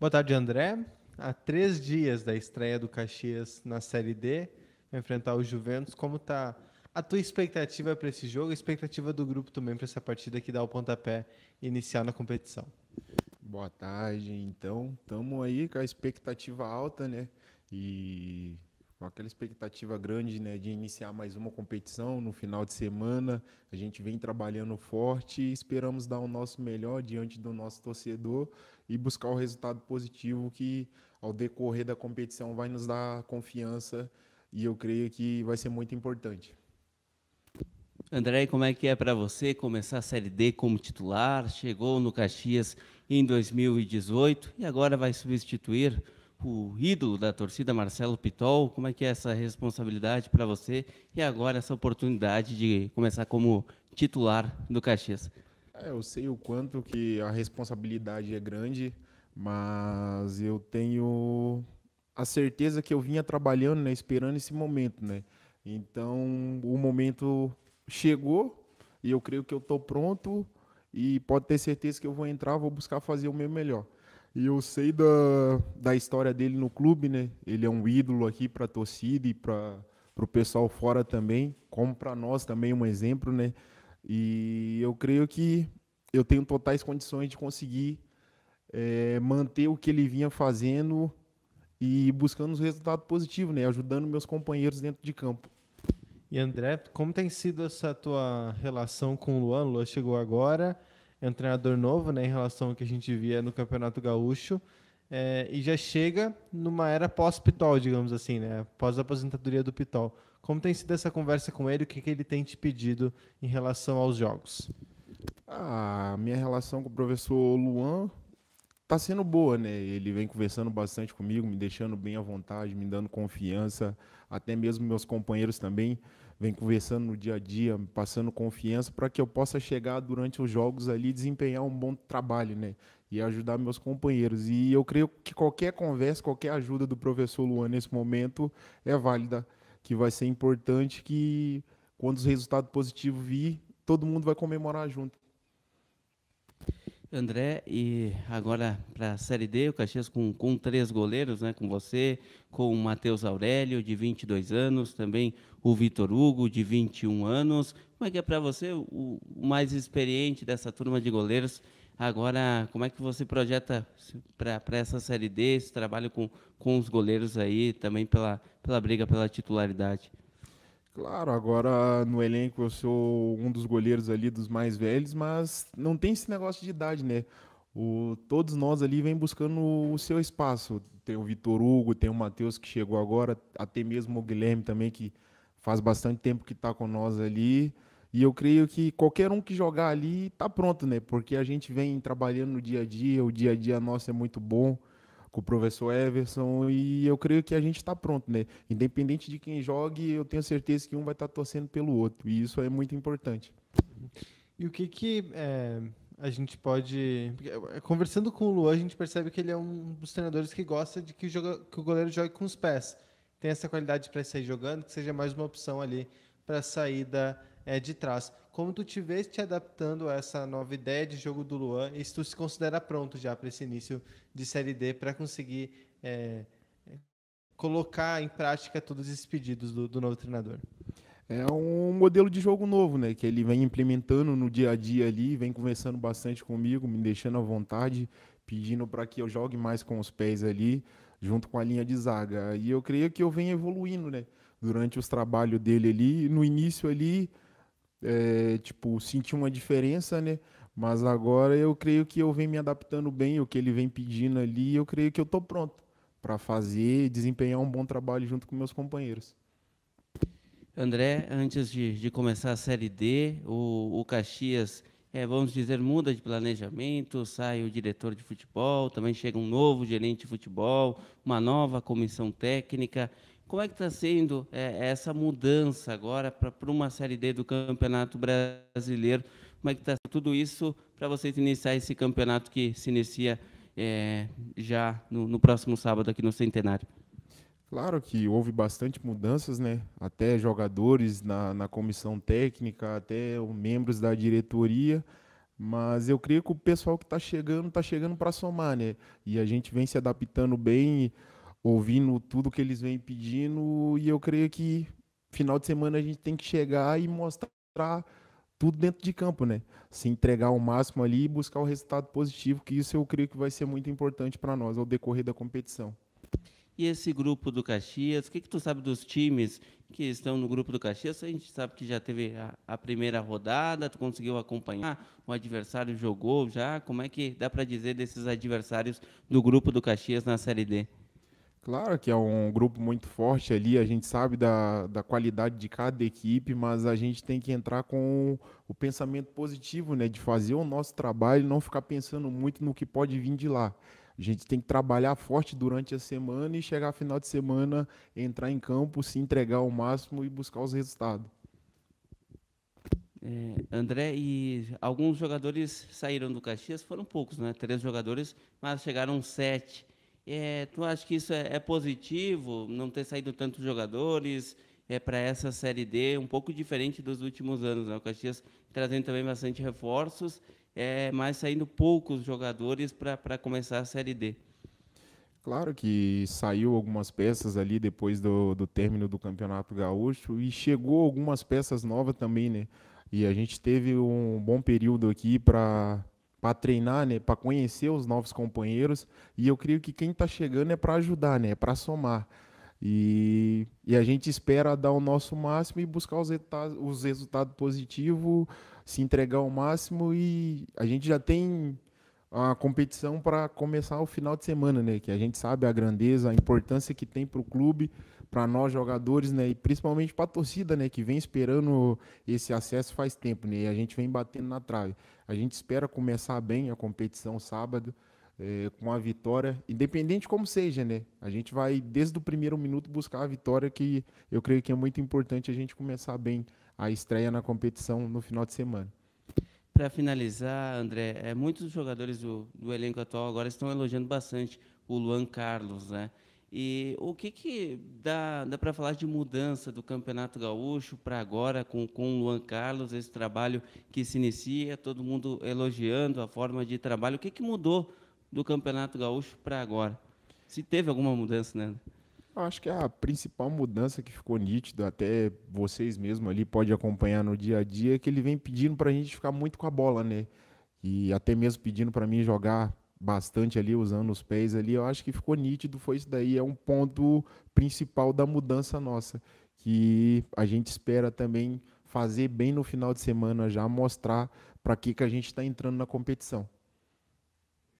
Boa tarde, André. Há três dias da estreia do Caxias na Série D, vai enfrentar o Juventus. Como tá a tua expectativa para esse jogo, a expectativa do grupo também para essa partida que dá o pontapé inicial na competição? Boa tarde. Então, estamos aí com a expectativa alta, né? E com aquela expectativa grande né, de iniciar mais uma competição no final de semana. A gente vem trabalhando forte e esperamos dar o nosso melhor diante do nosso torcedor e buscar o resultado positivo que, ao decorrer da competição, vai nos dar confiança e eu creio que vai ser muito importante. André, como é que é para você começar a Série D como titular? Chegou no Caxias em 2018 e agora vai substituir o ídolo da torcida, Marcelo Pitol. Como é que é essa responsabilidade para você e agora essa oportunidade de começar como titular do Caxias? É, eu sei o quanto que a responsabilidade é grande, mas eu tenho a certeza que eu vinha trabalhando, né, esperando esse momento, né? Então, o momento chegou e eu creio que eu estou pronto e pode ter certeza que eu vou entrar, vou buscar fazer o meu melhor. E eu sei da, da história dele no clube, né? Ele é um ídolo aqui para a torcida e para o pessoal fora também, como para nós também um exemplo, né? E eu creio que eu tenho totais condições de conseguir é, manter o que ele vinha fazendo e buscando os um resultados positivos, né? Ajudando meus companheiros dentro de campo. E André, como tem sido essa tua relação com o Luan? O Luan chegou agora é um treinador novo, né, em relação ao que a gente via no Campeonato Gaúcho, é, e já chega numa era pós-Pitol, digamos assim, né, pós-aposentadoria do Pitol. Como tem sido essa conversa com ele? O que, que ele tem te pedido em relação aos jogos? Ah, a minha relação com o professor Luan tá sendo boa, né? Ele vem conversando bastante comigo, me deixando bem à vontade, me dando confiança, até mesmo meus companheiros também vem conversando no dia a dia, passando confiança para que eu possa chegar durante os jogos ali desempenhar um bom trabalho, né? E ajudar meus companheiros. E eu creio que qualquer conversa, qualquer ajuda do professor Luan nesse momento é válida, que vai ser importante que quando os resultados positivos vir, todo mundo vai comemorar junto. André, e agora para a Série D, o Caxias com, com três goleiros, né, com você, com o Matheus Aurélio, de 22 anos, também o Vitor Hugo, de 21 anos. Como é que é para você, o, o mais experiente dessa turma de goleiros, Agora, como é que você projeta para essa Série D, esse trabalho com, com os goleiros aí, também pela, pela briga pela titularidade? Claro, agora no elenco eu sou um dos goleiros ali dos mais velhos, mas não tem esse negócio de idade, né? O, todos nós ali vem buscando o seu espaço. Tem o Vitor Hugo, tem o Matheus que chegou agora, até mesmo o Guilherme também, que faz bastante tempo que está com nós ali. E eu creio que qualquer um que jogar ali está pronto, né? Porque a gente vem trabalhando no dia a dia, o dia a dia nosso é muito bom com o professor Everson e eu creio que a gente está pronto, né? Independente de quem jogue, eu tenho certeza que um vai estar tá torcendo pelo outro e isso é muito importante. E o que que é, a gente pode conversando com o Luan, a gente percebe que ele é um dos treinadores que gosta de que, joga, que o goleiro jogue com os pés. Tem essa qualidade para sair jogando, que seja mais uma opção ali para saída é, de trás como tu te vês te adaptando a essa nova ideia de jogo do Luan e se tu se considera pronto já para esse início de Série D para conseguir é, colocar em prática todos esses pedidos do, do, novo treinador? É um modelo de jogo novo, né? Que ele vem implementando no dia a dia ali, vem conversando bastante comigo, me deixando à vontade, pedindo para que eu jogue mais com os pés ali, junto com a linha de zaga. E eu creio que eu venho evoluindo, né? Durante os trabalhos dele ali, no início ali, é, tipo, senti uma diferença, né? Mas agora eu creio que eu venho me adaptando bem, o que ele vem pedindo ali, eu creio que eu tô pronto para fazer e desempenhar um bom trabalho junto com meus companheiros. André, antes de, de começar a Série D, o, o Caxias, é, vamos dizer, muda de planejamento, sai o diretor de futebol, também chega um novo gerente de futebol, uma nova comissão técnica. Como é que está sendo é, essa mudança agora para uma Série D do Campeonato Brasileiro? Como é que está tudo isso para vocês iniciar esse campeonato que se inicia é, já no, no, próximo sábado aqui no Centenário? Claro que houve bastante mudanças, né? Até jogadores na, na comissão técnica, até membros da diretoria. Mas eu creio que o pessoal que está chegando, está chegando para somar, né? E a gente vem se adaptando bem. E ouvindo tudo que eles vêm pedindo e eu creio que final de semana a gente tem que chegar e mostrar tudo dentro de campo, né? Se entregar ao máximo ali e buscar o resultado positivo, que isso eu creio que vai ser muito importante para nós ao decorrer da competição. E esse grupo do Caxias, o que, que tu sabe dos times que estão no grupo do Caxias? A gente sabe que já teve a, a primeira rodada, tu conseguiu acompanhar, o adversário jogou já. Como é que dá para dizer desses adversários do grupo do Caxias na Série D? Claro que é um grupo muito forte ali, a gente sabe da, da qualidade de cada equipe, mas a gente tem que entrar com o pensamento positivo, né? De fazer o nosso trabalho e não ficar pensando muito no que pode vir de lá. A gente tem que trabalhar forte durante a semana e chegar final de semana, entrar em campo, se entregar ao máximo e buscar os resultados. É, André, e alguns jogadores saíram do Caxias, foram poucos, né? Três jogadores, mas chegaram sete é, tu acha que isso é, é positivo, não ter saído tantos jogadores é para essa Série D, um pouco diferente dos últimos anos? Né? O Caxias trazendo também bastante reforços, é, mas saindo poucos jogadores para começar a Série D. Claro que saiu algumas peças ali depois do, do término do Campeonato Gaúcho e chegou algumas peças novas também, né? E a gente teve um bom período aqui para para treinar, né, para conhecer os novos companheiros. E eu creio que quem está chegando é para ajudar, né, é para somar. E, e, a gente espera dar o nosso máximo e buscar os, os resultados positivos, se entregar ao máximo e a gente já tem a competição para começar o final de semana, né? Que a gente sabe a grandeza, a importância que tem para o clube, para nós jogadores, né, e principalmente para a torcida, né, que vem esperando esse acesso faz tempo, né, e a gente vem batendo na trave. A gente espera começar bem a competição sábado é, com a vitória, independente como seja, né. A gente vai desde o primeiro minuto buscar a vitória, que eu creio que é muito importante a gente começar bem a estreia na competição no final de semana. Para finalizar, André, é, muitos jogadores do, do elenco atual agora estão elogiando bastante o Luan Carlos, né? E o que, que dá, dá para falar de mudança do Campeonato Gaúcho para agora com, com o Luan Carlos, esse trabalho que se inicia, todo mundo elogiando a forma de trabalho. O que, que mudou do Campeonato Gaúcho para agora? Se teve alguma mudança, né? Eu acho que a principal mudança que ficou nítida, até vocês mesmo ali pode acompanhar no dia a dia, é que ele vem pedindo para a gente ficar muito com a bola, né? E até mesmo pedindo para mim jogar bastante ali, usando os pés ali, eu acho que ficou nítido, foi isso daí, é um ponto principal da mudança nossa, que a gente espera também fazer bem no final de semana já, mostrar para que, que a gente está entrando na competição.